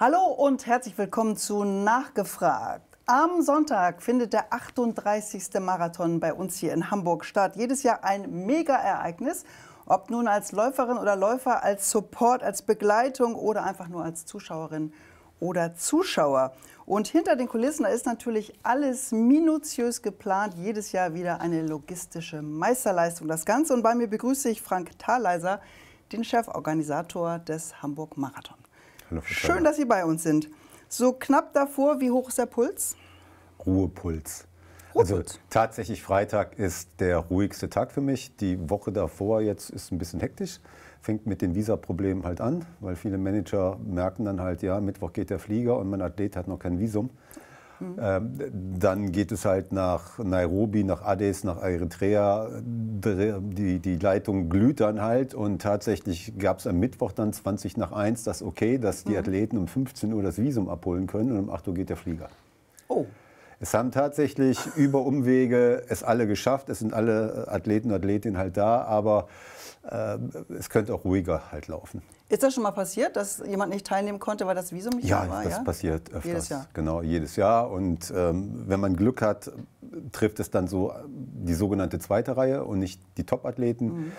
Hallo und herzlich willkommen zu Nachgefragt. Am Sonntag findet der 38. Marathon bei uns hier in Hamburg statt. Jedes Jahr ein Mega-Ereignis. Ob nun als Läuferin oder Läufer, als Support, als Begleitung oder einfach nur als Zuschauerin oder Zuschauer. Und hinter den Kulissen, da ist natürlich alles minutiös geplant. Jedes Jahr wieder eine logistische Meisterleistung. Das Ganze. Und bei mir begrüße ich Frank Thaleiser, den Cheforganisator des Hamburg Marathon. Hallo, Frau Schön, dass Sie bei uns sind. So knapp davor, wie hoch ist der Puls? Ruhepuls. Also tatsächlich Freitag ist der ruhigste Tag für mich. Die Woche davor jetzt ist ein bisschen hektisch. Fängt mit den Visa-Problemen halt an, weil viele Manager merken dann halt, ja, Mittwoch geht der Flieger und mein Athlet hat noch kein Visum. Mhm. dann geht es halt nach Nairobi, nach Addis, nach Eritrea. Die, die Leitung glüht dann halt. Und tatsächlich gab es am Mittwoch dann 20 nach 1 das Okay, dass die mhm. Athleten um 15 Uhr das Visum abholen können und um 8 Uhr geht der Flieger. Oh. Es haben tatsächlich über Umwege es alle geschafft. Es sind alle Athleten und Athletinnen halt da, aber äh, es könnte auch ruhiger halt laufen. Ist das schon mal passiert, dass jemand nicht teilnehmen konnte, weil das Visum nicht ja, war? Das ja, das passiert öfters. Jedes Jahr. Genau, jedes Jahr. Und ähm, wenn man Glück hat, trifft es dann so die sogenannte zweite Reihe und nicht die Top-Athleten. Mhm.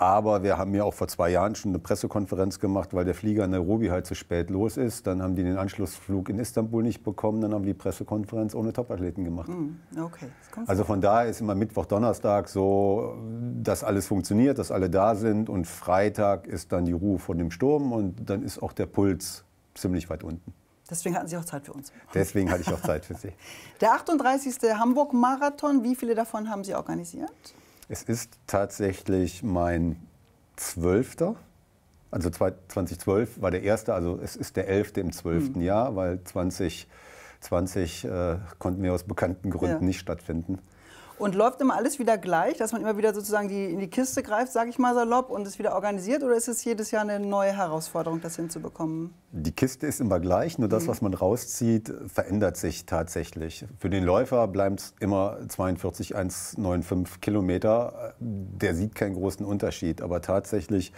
Aber wir haben ja auch vor zwei Jahren schon eine Pressekonferenz gemacht, weil der Flieger in Nairobi halt zu spät los ist. Dann haben die den Anschlussflug in Istanbul nicht bekommen. Dann haben die Pressekonferenz ohne Topathleten gemacht. Hm, okay. Also von daher ist immer Mittwoch, Donnerstag so, dass alles funktioniert, dass alle da sind. Und Freitag ist dann die Ruhe vor dem Sturm und dann ist auch der Puls ziemlich weit unten. Deswegen hatten Sie auch Zeit für uns. Deswegen hatte ich auch Zeit für Sie. Der 38. Hamburg-Marathon, wie viele davon haben Sie organisiert? Es ist tatsächlich mein zwölfter. Also 2012 war der erste, also es ist der elfte im zwölften mhm. Jahr, weil 2020 äh, konnten wir aus bekannten Gründen ja. nicht stattfinden. Und läuft immer alles wieder gleich, dass man immer wieder sozusagen die, in die Kiste greift, sage ich mal salopp, und es wieder organisiert? Oder ist es jedes Jahr eine neue Herausforderung, das hinzubekommen? Die Kiste ist immer gleich, nur das, mhm. was man rauszieht, verändert sich tatsächlich. Für den Läufer bleibt es immer 42,195 Kilometer. Der sieht keinen großen Unterschied, aber tatsächlich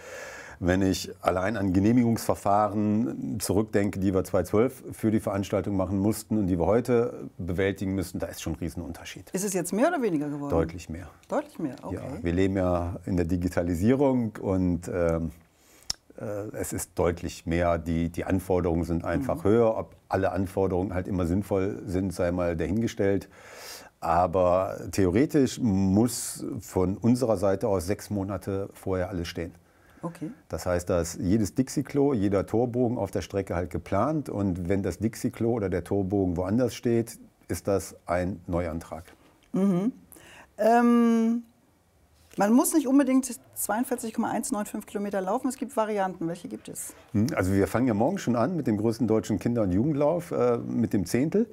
wenn ich allein an Genehmigungsverfahren zurückdenke, die wir 2012 für die Veranstaltung machen mussten und die wir heute bewältigen müssen, da ist schon ein Riesenunterschied. Ist es jetzt mehr oder weniger geworden? Deutlich mehr. Deutlich mehr, okay. Ja, wir leben ja in der Digitalisierung und ähm, äh, es ist deutlich mehr, die, die Anforderungen sind einfach mhm. höher. Ob alle Anforderungen halt immer sinnvoll sind, sei mal dahingestellt. Aber theoretisch muss von unserer Seite aus sechs Monate vorher alles stehen. Okay. Das heißt, dass jedes Dixie-Klo, jeder Torbogen auf der Strecke halt geplant und wenn das Dixie-Klo oder der Torbogen woanders steht, ist das ein Neuantrag. Mhm. Ähm man muss nicht unbedingt 42,195 Kilometer laufen. Es gibt Varianten. Welche gibt es? Hm, also wir fangen ja morgen schon an mit dem größten deutschen Kinder- und Jugendlauf, äh, mit dem Zehntel.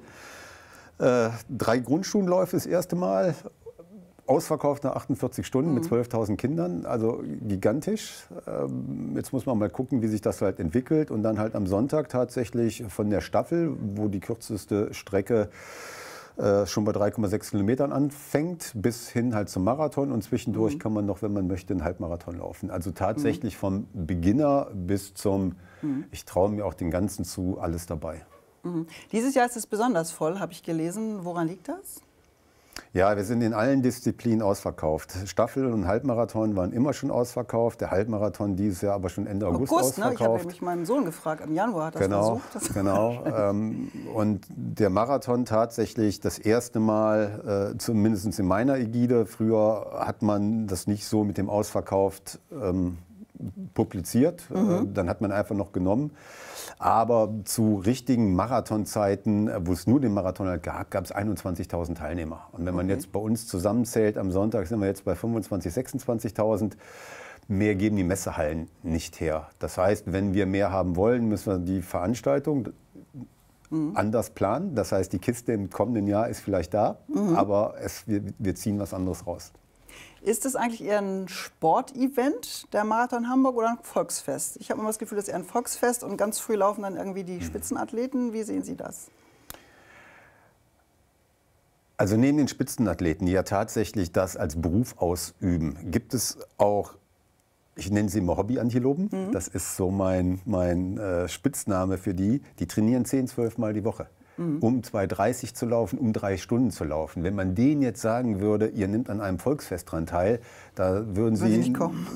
Äh, drei Grundschulenläufe das erste Mal. Ausverkauft nach 48 Stunden mhm. mit 12.000 Kindern, also gigantisch. Ähm, jetzt muss man mal gucken, wie sich das halt entwickelt. Und dann halt am Sonntag tatsächlich von der Staffel, wo die kürzeste Strecke äh, schon bei 3,6 Kilometern anfängt, bis hin halt zum Marathon. Und zwischendurch mhm. kann man noch, wenn man möchte, einen Halbmarathon laufen. Also mhm. tatsächlich mhm. vom Beginner bis zum, mhm. ich traue mir auch den Ganzen zu, alles dabei. Mhm. Dieses Jahr ist es besonders voll, habe ich gelesen. Woran liegt das? Ja, wir sind in allen Disziplinen ausverkauft. Staffel und Halbmarathon waren immer schon ausverkauft. Der Halbmarathon dieses Jahr aber schon Ende August, August ausverkauft. Ne? Ich habe nämlich meinen Sohn gefragt. Im Januar hat er genau, versucht. Genau. ähm, und der Marathon tatsächlich das erste Mal, äh, zumindest in meiner Ägide. Früher hat man das nicht so mit dem ausverkauft ähm, publiziert. Äh, mhm. Dann hat man einfach noch genommen. Aber zu richtigen Marathonzeiten, äh, wo es nur den Marathon halt gab, gab es 21.000 Teilnehmer. Und wenn man okay. jetzt bei uns zusammenzählt, am Sonntag sind wir jetzt bei 25.000, 26.000. Mehr geben die Messehallen nicht her. Das heißt, wenn wir mehr haben wollen, müssen wir die Veranstaltung mhm. anders planen. Das heißt, die Kiste im kommenden Jahr ist vielleicht da, mhm. aber es, wir, wir ziehen was anderes raus. Ist das eigentlich eher ein Sportevent, der Marathon Hamburg, oder ein Volksfest? Ich habe immer das Gefühl, das ist eher ein Volksfest und ganz früh laufen dann irgendwie die mhm. Spitzenathleten. Wie sehen Sie das? Also neben den Spitzenathleten, die ja tatsächlich das als Beruf ausüben, gibt es auch, ich nenne sie immer Hobbyantilopen. Mhm. Das ist so mein, mein äh, Spitzname für die. Die trainieren 10, 12 Mal die Woche mhm. um 2,30 zu laufen, um drei Stunden zu laufen. Wenn man denen jetzt sagen würde, ihr nehmt an einem Volksfest dran teil, da würden sie nicht kommen.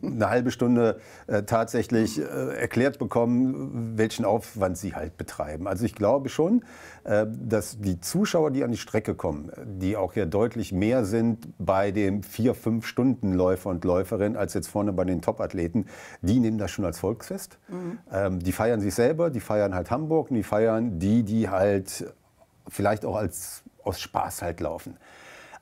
eine halbe Stunde äh, tatsächlich äh, erklärt bekommen, welchen Aufwand sie halt betreiben. Also ich glaube schon, äh, dass die Zuschauer, die an die Strecke kommen, die auch ja deutlich mehr sind bei dem vier, fünf Stunden Läufer und Läuferin als jetzt vorne bei den Topathleten, die nehmen das schon als Volksfest. Mhm. Ähm, die feiern sich selber, die feiern halt Hamburg, und die feiern die, die halt vielleicht auch als, aus Spaß halt laufen.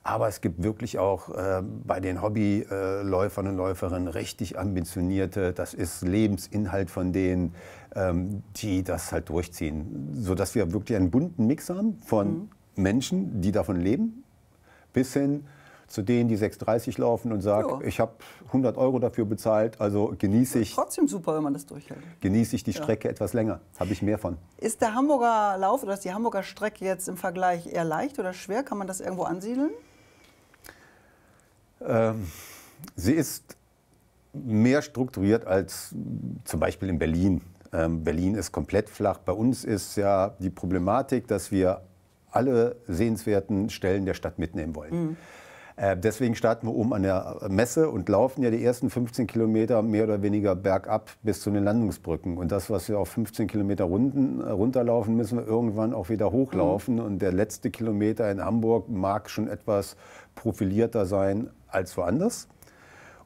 Aber es gibt wirklich auch äh, bei den Hobbyläufern und Läuferinnen richtig ambitionierte, das ist Lebensinhalt von denen, ähm, die das halt durchziehen. Sodass wir wirklich einen bunten Mix haben von mhm. Menschen, die davon leben, bis hin zu denen, die 6,30 laufen und sage, ich habe 100 Euro dafür bezahlt, also genieße ich. Trotzdem super, wenn man das durchhält. Genieße ich die Strecke ja. etwas länger, habe ich mehr von. Ist der Hamburger Lauf oder ist die Hamburger Strecke jetzt im Vergleich eher leicht oder schwer? Kann man das irgendwo ansiedeln? Ähm, sie ist mehr strukturiert als zum Beispiel in Berlin. Ähm, Berlin ist komplett flach. Bei uns ist ja die Problematik, dass wir alle sehenswerten Stellen der Stadt mitnehmen wollen. Mhm. Äh, deswegen starten wir oben an der Messe und laufen ja die ersten 15 Kilometer mehr oder weniger bergab bis zu den Landungsbrücken. Und das, was wir auf 15 Kilometer runden, äh, runterlaufen, müssen wir irgendwann auch wieder hochlaufen. Mhm. Und der letzte Kilometer in Hamburg mag schon etwas profilierter sein als woanders.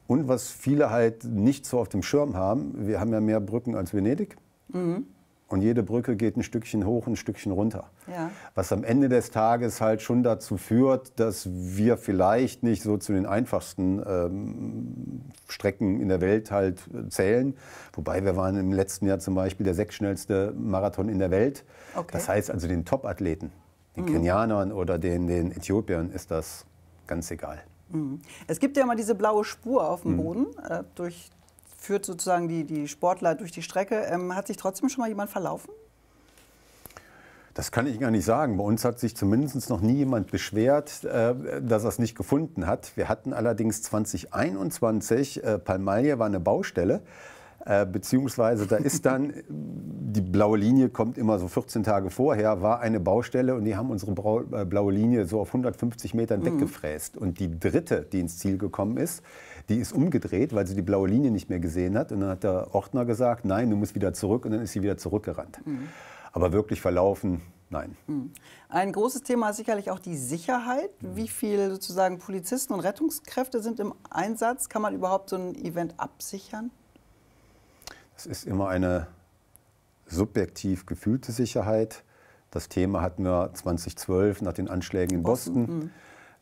Und was viele halt nicht so auf dem Schirm haben, wir haben ja mehr Brücken als Venedig. Mhm. Und jede Brücke geht ein Stückchen hoch, ein Stückchen runter. Ja. Was am Ende des Tages halt schon dazu führt, dass wir vielleicht nicht so zu den einfachsten ähm, Strecken in der Welt halt äh, zählen. Wobei wir waren im letzten Jahr zum Beispiel der sechsschnellste Marathon in der Welt. Okay. Das heißt also den Top-Athleten, den mhm. Kenianern oder den, den Äthiopiern ist das ganz egal. Mhm. Es gibt ja immer diese blaue Spur auf dem mhm. Boden, mhm. durch führt sozusagen die, die Sportler durch die Strecke. Ähm, hat sich trotzdem schon mal jemand verlaufen? Das kann ich gar nicht sagen. Bei uns hat sich zumindest noch nie jemand beschwert, äh, dass er es nicht gefunden hat. Wir hatten allerdings 2021, äh, Palmalia war eine Baustelle, äh, beziehungsweise da ist dann, die blaue Linie kommt immer so 14 Tage vorher, war eine Baustelle und die haben unsere blaue Linie so auf 150 Metern mhm. weggefräst. Und die dritte, die ins Ziel gekommen ist, die ist umgedreht, weil sie die blaue Linie nicht mehr gesehen hat. Und dann hat der Ordner gesagt, nein, du musst wieder zurück. Und dann ist sie wieder zurückgerannt. Mhm. Aber wirklich verlaufen, nein. Mhm. Ein großes Thema ist sicherlich auch die Sicherheit. Mhm. Wie viele sozusagen Polizisten und Rettungskräfte sind im Einsatz? Kann man überhaupt so ein Event absichern? Das ist immer eine subjektiv gefühlte Sicherheit. Das Thema hatten wir 2012 nach den Anschlägen in Boston. Boston mhm.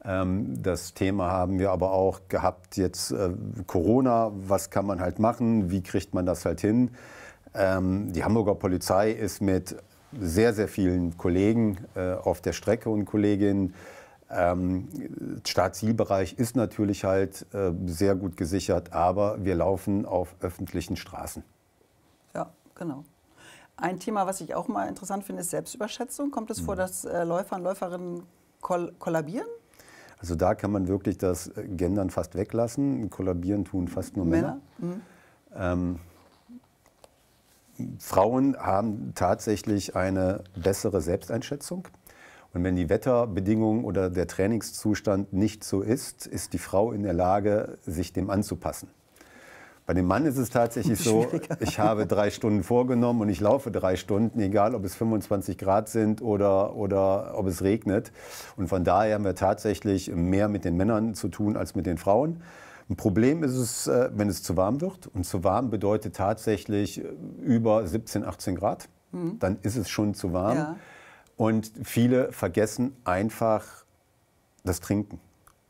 Ähm, das Thema haben wir aber auch gehabt, jetzt äh, Corona, was kann man halt machen, wie kriegt man das halt hin. Ähm, die Hamburger Polizei ist mit sehr, sehr vielen Kollegen äh, auf der Strecke und Kolleginnen. Ähm, Staatszielbereich ist natürlich halt äh, sehr gut gesichert, aber wir laufen auf öffentlichen Straßen. Ja, genau. Ein Thema, was ich auch mal interessant finde, ist Selbstüberschätzung. Kommt es mhm. vor, dass Läufer und Läuferinnen kol kollabieren? Also da kann man wirklich das äh, Gendern fast weglassen. Kollabieren tun fast nur Männer. Männer. Mhm. Ähm, Frauen haben tatsächlich eine bessere Selbsteinschätzung. Und wenn die Wetterbedingungen oder der Trainingszustand nicht so ist, ist die Frau in der Lage, sich dem anzupassen. Bei dem Mann ist es tatsächlich so, ich habe drei Stunden vorgenommen und ich laufe drei Stunden, egal ob es 25 Grad sind oder, oder ob es regnet. Und von daher haben wir tatsächlich mehr mit den Männern zu tun als mit den Frauen. Ein Problem ist es, äh, wenn es zu warm wird. Und zu warm bedeutet tatsächlich äh, über 17, 18 Grad. Mhm. Dann ist es schon zu warm. Ja. Und viele vergessen einfach das Trinken.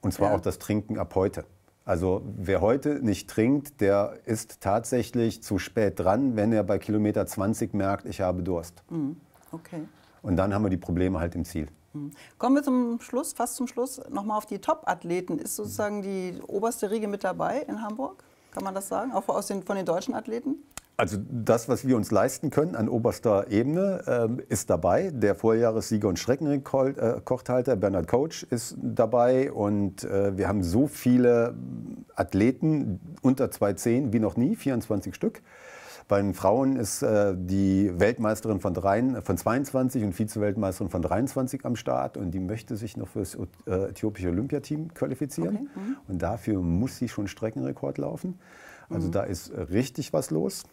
Und zwar ja. auch das Trinken ab heute. Also wer heute nicht trinkt, der ist tatsächlich zu spät dran, wenn er bei Kilometer 20 merkt, ich habe Durst. Mhm. Okay. Und dann haben wir die Probleme halt im Ziel. Mhm. Kommen wir zum Schluss, fast zum Schluss, nochmal auf die Top-Athleten. Ist sozusagen die oberste Riege mit dabei in Hamburg? Kann man das sagen, auch aus den, von den deutschen Athleten? Also das, was wir uns leisten können an oberster Ebene, äh, ist dabei. Der Vorjahressieger und Streckenrekordhalter äh, Bernhard Coach ist dabei. Und äh, wir haben so viele Athleten unter 2,10 wie noch nie, 24 Stück. Bei den Frauen ist äh, die Weltmeisterin von, dreien, äh, von 22 und Vize-Weltmeisterin von 23 am Start und die möchte sich noch für das äthiopische Olympiateam qualifizieren. Okay. Mhm. Und dafür muss sie schon Streckenrekord laufen. Also mhm. da ist äh, richtig was los.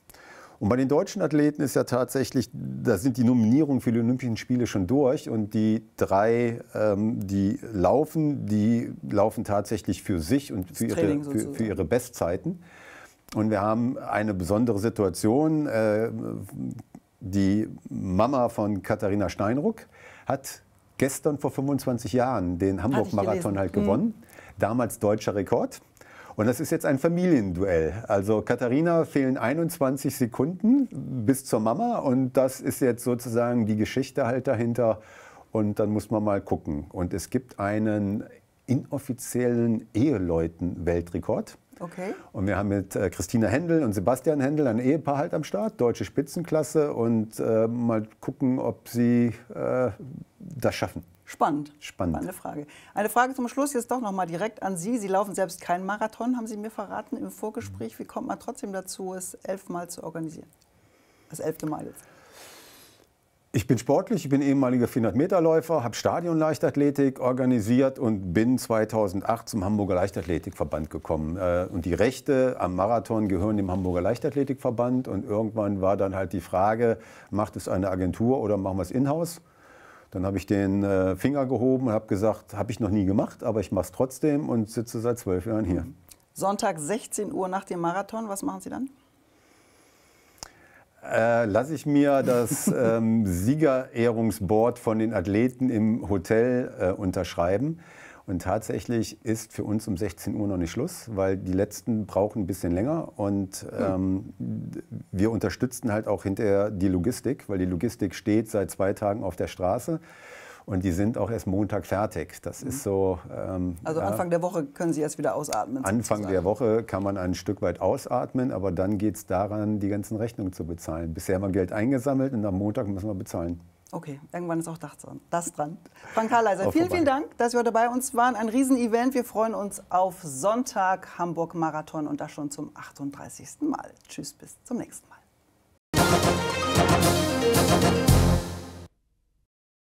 Und bei den deutschen Athleten ist ja tatsächlich, da sind die Nominierungen für die Olympischen Spiele schon durch und die drei, ähm, die laufen, die laufen tatsächlich für sich und für ihre, für, für ihre, Bestzeiten. Und wir haben eine besondere Situation. Äh, die Mama von Katharina Steinruck hat gestern vor 25 Jahren den Hamburg-Marathon halt mhm. gewonnen. Mhm. Damals deutscher Rekord. Und das ist jetzt ein Familienduell. Also Katharina fehlen 21 Sekunden bis zur Mama und das ist jetzt sozusagen die Geschichte halt dahinter. Und dann muss man mal gucken. Und es gibt einen inoffiziellen Eheleuten-Weltrekord. Okay. Und wir haben mit äh, Christina Händel und Sebastian Händel ein Ehepaar halt am Start, deutsche Spitzenklasse. Und äh, mal gucken, ob sie äh, das schaffen? Spannend. Spannend. Spannende Frage. Eine Frage zum Schluss jetzt doch noch mal direkt an Sie. Sie laufen selbst keinen Marathon, haben Sie mir verraten im Vorgespräch. Wie kommt man trotzdem dazu, es elfmal zu organisieren? Das elfte Mal jetzt. Ich bin sportlich, ich bin ehemaliger 400-Meter-Läufer, habe Stadion-Leichtathletik organisiert und bin 2008 zum Hamburger Leichtathletikverband gekommen. Äh, und die Rechte am Marathon gehören dem Hamburger Leichtathletikverband. Und irgendwann war dann halt die Frage, macht es eine Agentur oder machen wir es in-house? Dann habe ich den äh, Finger gehoben und habe gesagt, habe ich noch nie gemacht, aber ich mache es trotzdem und sitze seit zwölf Jahren hier. Sonntag 16 Uhr nach dem Marathon, was machen Sie dann? Äh, lasse ich mir das ähm, Siegerehrungsboard von den Athleten im Hotel äh, unterschreiben. Und tatsächlich ist für uns um 16 Uhr noch nicht Schluss, weil die letzten brauchen ein bisschen länger. Und hm. ähm, wir unterstützen halt auch hinterher die Logistik, weil die Logistik steht seit zwei Tagen auf der Straße. Und die sind auch erst Montag fertig. Das mhm. ist so. Ähm, also Anfang ja, der Woche können Sie erst wieder ausatmen. Anfang sozusagen. der Woche kann man ein Stück weit ausatmen, aber dann geht es daran, die ganzen Rechnungen zu bezahlen. Bisher haben wir Geld eingesammelt und am Montag müssen wir bezahlen. Okay, irgendwann ist auch das dran. Frank Karleiser, vielen, vielen Dank, dass Sie heute bei uns waren. Ein Riesenevent. Wir freuen uns auf Sonntag, Hamburg Marathon und das schon zum 38. Mal. Tschüss, bis zum nächsten Mal.